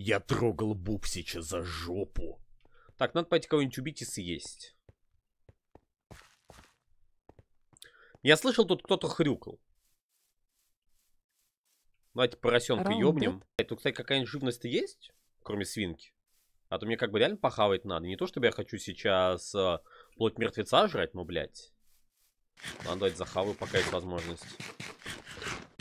Я трогал Бубсича за жопу. Так, надо пойти кого-нибудь убить и съесть. Я слышал, тут кто-то хрюкал. Давайте поросенка ёбнем. Тут, кстати, какая-нибудь живность есть? Кроме свинки. А то мне как бы реально похавать надо. Не то, чтобы я хочу сейчас э, плоть мертвеца жрать, но, блядь. Надо дать захаваю, пока есть возможность.